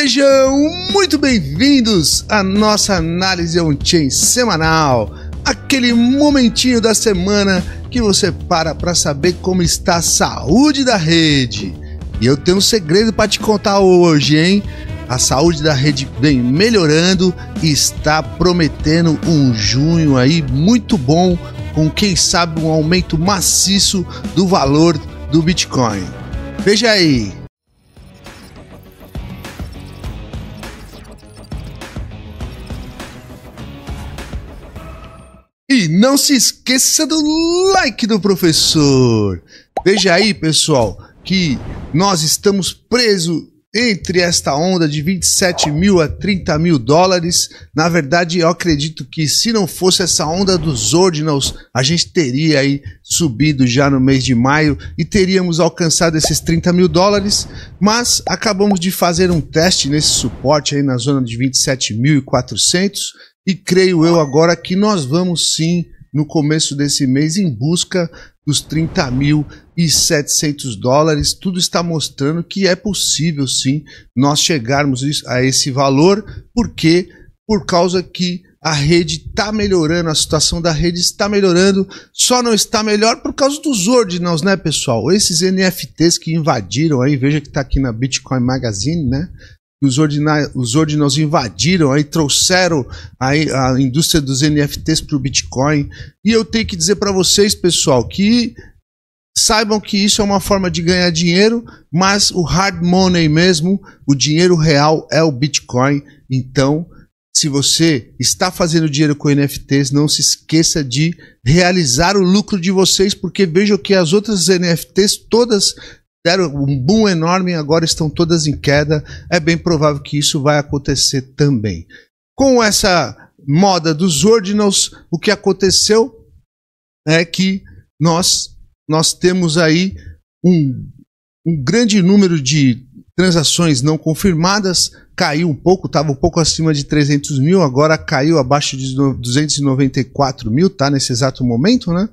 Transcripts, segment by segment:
Sejam muito bem-vindos à nossa análise on-chain semanal, aquele momentinho da semana que você para para saber como está a saúde da rede. E eu tenho um segredo para te contar hoje, hein? A saúde da rede vem melhorando e está prometendo um junho aí muito bom, com quem sabe um aumento maciço do valor do Bitcoin. Veja aí, E não se esqueça do like do professor. Veja aí, pessoal, que nós estamos presos entre esta onda de 27 mil a 30 mil dólares. Na verdade, eu acredito que se não fosse essa onda dos Ordinals, a gente teria aí subido já no mês de maio e teríamos alcançado esses 30 mil dólares. Mas acabamos de fazer um teste nesse suporte aí na zona de 27.400 e creio eu agora que nós vamos sim, no começo desse mês, em busca dos 30 mil e 700 dólares. Tudo está mostrando que é possível sim nós chegarmos a esse valor, porque por causa que a rede está melhorando, a situação da rede está melhorando, só não está melhor por causa dos ordinals, né, pessoal? Esses NFTs que invadiram aí, veja que está aqui na Bitcoin Magazine, né? que os, ordina, os ordinals invadiram, aí trouxeram aí a indústria dos NFTs para o Bitcoin. E eu tenho que dizer para vocês, pessoal, que saibam que isso é uma forma de ganhar dinheiro, mas o hard money mesmo, o dinheiro real é o Bitcoin. Então, se você está fazendo dinheiro com NFTs, não se esqueça de realizar o lucro de vocês, porque vejam que as outras NFTs todas deram um boom enorme, agora estão todas em queda. É bem provável que isso vai acontecer também. Com essa moda dos ordinals, o que aconteceu é que nós nós temos aí um, um grande número de transações não confirmadas, caiu um pouco, estava um pouco acima de 300 mil, agora caiu abaixo de 294 mil, tá nesse exato momento, né?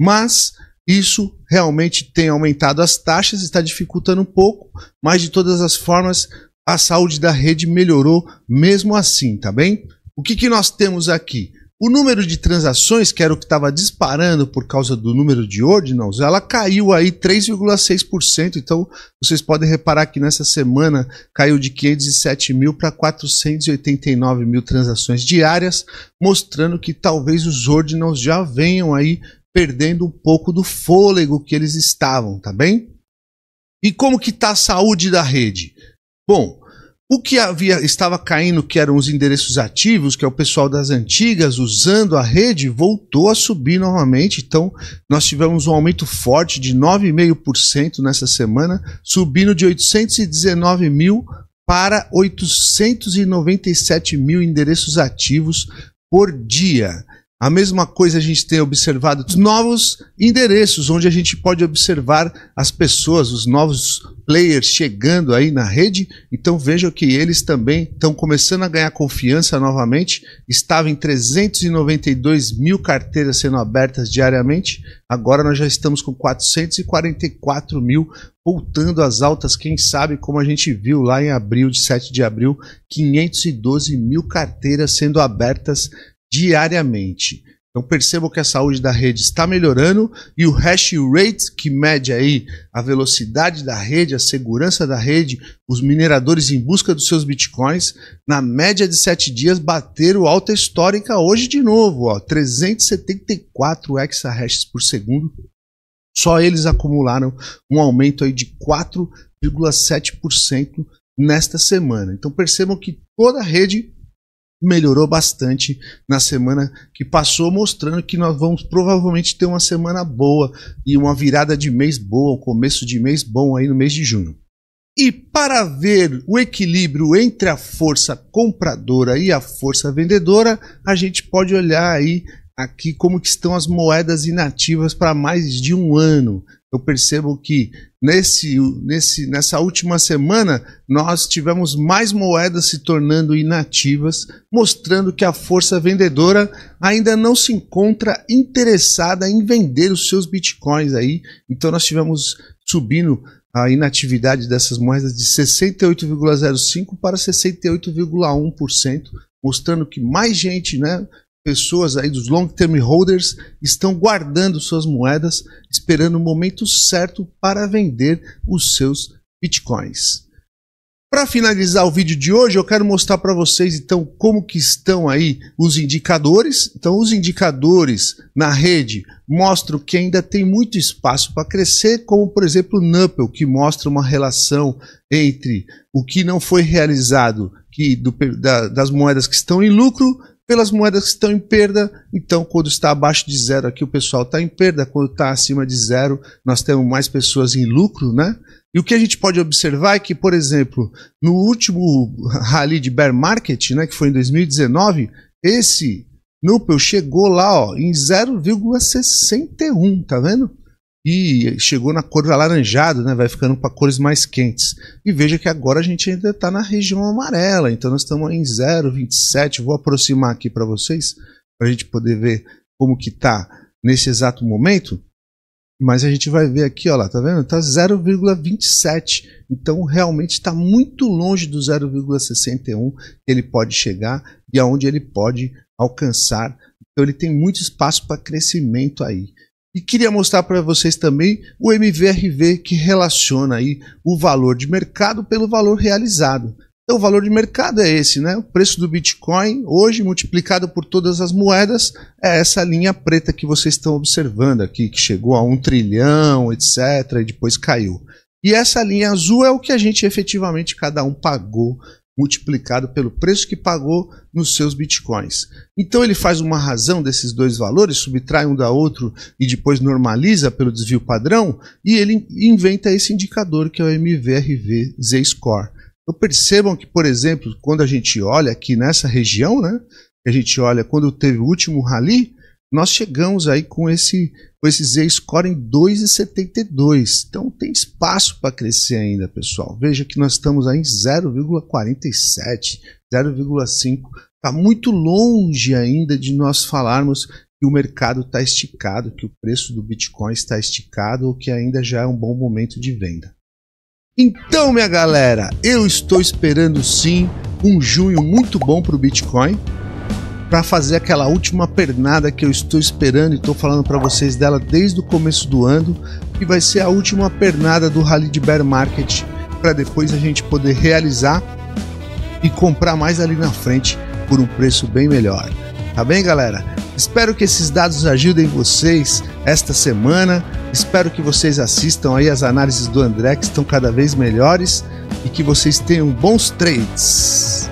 Mas isso realmente tem aumentado as taxas, está dificultando um pouco, mas de todas as formas, a saúde da rede melhorou mesmo assim, tá bem? O que, que nós temos aqui? O número de transações, que era o que estava disparando por causa do número de ordinals, ela caiu aí 3,6%. Então, vocês podem reparar que nessa semana caiu de 507 mil para 489 mil transações diárias, mostrando que talvez os ordinals já venham aí perdendo um pouco do fôlego que eles estavam, tá bem? E como que tá a saúde da rede? Bom, o que havia estava caindo, que eram os endereços ativos, que é o pessoal das antigas usando a rede, voltou a subir novamente. Então, nós tivemos um aumento forte de 9,5% nessa semana, subindo de 819 mil para 897 mil endereços ativos por dia. A mesma coisa a gente tem observado novos endereços onde a gente pode observar as pessoas, os novos players chegando aí na rede. Então vejam que eles também estão começando a ganhar confiança novamente. Estava em 392 mil carteiras sendo abertas diariamente. Agora nós já estamos com 444 mil, voltando às altas. Quem sabe, como a gente viu lá em abril, de 7 de abril, 512 mil carteiras sendo abertas diariamente. Então percebam que a saúde da rede está melhorando e o hash rate, que mede aí a velocidade da rede, a segurança da rede, os mineradores em busca dos seus bitcoins, na média de 7 dias bateram alta histórica hoje de novo, ó, 374 exahashes por segundo. Só eles acumularam um aumento aí de 4,7% nesta semana. Então percebam que toda a rede melhorou bastante na semana que passou, mostrando que nós vamos provavelmente ter uma semana boa e uma virada de mês boa, um começo de mês bom aí no mês de junho. E para ver o equilíbrio entre a força compradora e a força vendedora, a gente pode olhar aí aqui como que estão as moedas inativas para mais de um ano eu percebo que nesse, nesse, nessa última semana nós tivemos mais moedas se tornando inativas, mostrando que a força vendedora ainda não se encontra interessada em vender os seus bitcoins aí. Então nós tivemos subindo a inatividade dessas moedas de 68,05 para 68,1%, mostrando que mais gente, né, pessoas aí dos long term holders estão guardando suas moedas, esperando o momento certo para vender os seus bitcoins. Para finalizar o vídeo de hoje, eu quero mostrar para vocês então como que estão aí os indicadores. Então, os indicadores na rede mostram que ainda tem muito espaço para crescer, como por exemplo o nupel que mostra uma relação entre o que não foi realizado que do, da, das moedas que estão em lucro pelas moedas que estão em perda. Então, quando está abaixo de zero, aqui o pessoal está em perda. Quando está acima de zero, nós temos mais pessoas em lucro, né? E o que a gente pode observar é que, por exemplo, no último rally de bear market, né, que foi em 2019, esse núcleo chegou lá ó, em 0,61, tá vendo? e chegou na cor alaranjada, né? Vai ficando para cores mais quentes. E veja que agora a gente ainda está na região amarela, então nós estamos em 0,27. Vou aproximar aqui para vocês para a gente poder ver como que está nesse exato momento. Mas a gente vai ver aqui, ó lá, tá vendo? Está 0,27. Então realmente está muito longe do 0,61 que ele pode chegar e aonde ele pode alcançar. Então ele tem muito espaço para crescimento aí. E queria mostrar para vocês também o MVRV que relaciona aí o valor de mercado pelo valor realizado. Então, o valor de mercado é esse, né? O preço do Bitcoin hoje multiplicado por todas as moedas é essa linha preta que vocês estão observando aqui, que chegou a um trilhão, etc, e depois caiu. E essa linha azul é o que a gente efetivamente cada um pagou multiplicado pelo preço que pagou nos seus bitcoins. Então ele faz uma razão desses dois valores, subtrai um da outro e depois normaliza pelo desvio padrão e ele inventa esse indicador que é o MVRV Z-Score. Então percebam que, por exemplo, quando a gente olha aqui nessa região, né, a gente olha quando teve o último rally, nós chegamos aí com esse com esse Z-score em 2,72. Então tem espaço para crescer ainda, pessoal. Veja que nós estamos aí em 0,47, 0,5. Está muito longe ainda de nós falarmos que o mercado está esticado, que o preço do Bitcoin está esticado ou que ainda já é um bom momento de venda. Então, minha galera, eu estou esperando sim um junho muito bom para o Bitcoin para fazer aquela última pernada que eu estou esperando e estou falando para vocês dela desde o começo do ano, que vai ser a última pernada do Rally de Bear Market, para depois a gente poder realizar e comprar mais ali na frente por um preço bem melhor. Tá bem, galera? Espero que esses dados ajudem vocês esta semana. Espero que vocês assistam aí as análises do André, que estão cada vez melhores, e que vocês tenham bons trades.